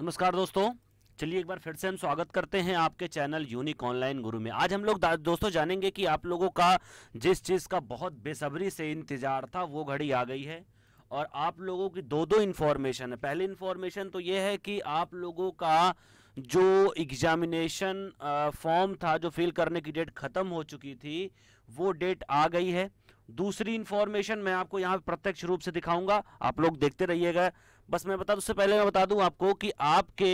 नमस्कार दोस्तों चलिए एक बार फिर से हम स्वागत करते हैं आपके चैनल यूनिक ऑनलाइन गुरु में आज हम लोग दोस्तों जानेंगे कि आप लोगों का जिस चीज़ का बहुत बेसब्री से इंतज़ार था वो घड़ी आ गई है और आप लोगों की दो दो इन्फॉर्मेशन है पहली इन्फॉर्मेशन तो ये है कि आप लोगों का जो एग्जामिनेशन फॉर्म था जो फिल करने की डेट ख़त्म हो चुकी थी वो डेट आ गई है दूसरी इन्फॉर्मेशन मैं आपको यहाँ प्रत्यक्ष रूप से दिखाऊंगा आप लोग देखते रहिएगा बस मैं बता दूँ उससे पहले मैं बता दूँ आपको कि आपके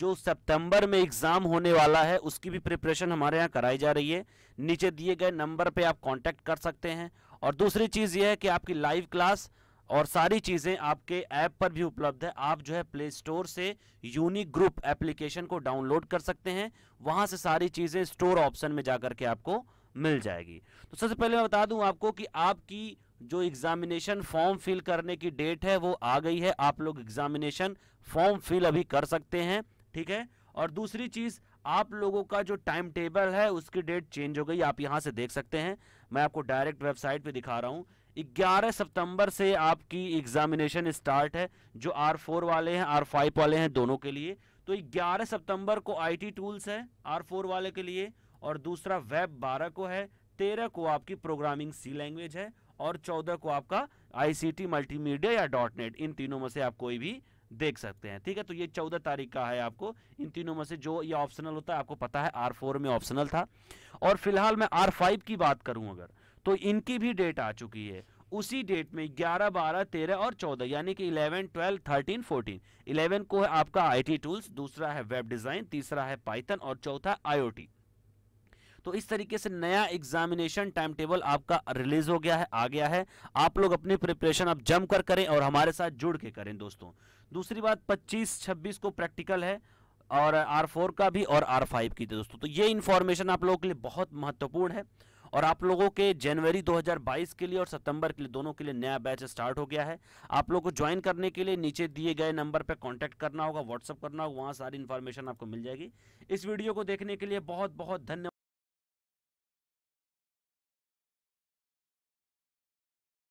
जो सितंबर में एग्ज़ाम होने वाला है उसकी भी प्रिपरेशन हमारे यहाँ कराई जा रही है नीचे दिए गए नंबर पे आप कांटेक्ट कर सकते हैं और दूसरी चीज़ ये है कि आपकी लाइव क्लास और सारी चीज़ें आपके ऐप पर भी उपलब्ध है आप जो है प्ले स्टोर से यूनिक ग्रुप एप्लीकेशन को डाउनलोड कर सकते हैं वहां से सारी चीज़ें स्टोर ऑप्शन में जा के आपको मिल जाएगी तो सबसे पहले मैं बता दूँ आपको कि आपकी जो एग्जामिनेशन फॉर्म फिल करने की डेट है वो आ गई है आप लोग एग्जामिनेशन फॉर्म फिल अभी कर सकते हैं ठीक है और दूसरी चीज़ आप लोगों का जो टाइम टेबल है उसकी डेट चेंज हो गई आप यहाँ से देख सकते हैं मैं आपको डायरेक्ट वेबसाइट पे दिखा रहा हूँ 11 सितंबर से आपकी एग्जामिनेशन स्टार्ट है जो आर फोर वाले हैं आर फाइव वाले हैं दोनों के लिए तो 11 सितंबर को आईटी टूल्स है आर फोर वाले के लिए और दूसरा वेब बारह को है तेरह को आपकी प्रोग्रामिंग सी लैंग्वेज है और चौदह को आपका आईसीटी मल्टीमीडिया या डॉट नेट इन तीनों में से आप कोई भी देख सकते हैं ठीक है तो ये चौदह तारीख का है आपको इन तीनों में से जो ये ऑप्शनल होता है आपको पता है आर फोर में ऑप्शनल था और फिलहाल मैं आर फाइव की बात करूं अगर तो इनकी भी डेट आ चुकी है उसी डेट में ग्यारह बारह तेरह और चौदह यानी कि eleven twelve thirteen fourteen eleven को है आपका टी टूल्स दूसरा है वेब डिज़ाइन तीसरा है पाइथन और चौथा आईओटी तो इस तरीके से नया एग्जामिनेशन टाइम टेबल आपका रिलीज हो गया है आ गया है आप लोग अपनी प्रिपरेशन अब जम कर करें और हमारे साथ जुड़ के करें दोस्तों दूसरी बात पच्चीस छब्बीस को प्रैक्टिकल है और आर फोर का भी और आर फाइव की थी तो दोस्तों तो ये इन्फॉर्मेशन आप लोगों के लिए बहुत महत्वपूर्ण है और आप लोगों के जनवरी 2022 के लिए और सितंबर के लिए दोनों के लिए नया बैच स्टार्ट हो गया है आप लोगों को ज्वाइन करने के लिए नीचे दिए गए नंबर पर कांटेक्ट करना होगा व्हाट्सअप करना होगा वहाँ सारी इन्फॉर्मेशन आपको मिल जाएगी इस वीडियो को देखने के लिए बहुत बहुत धन्यवाद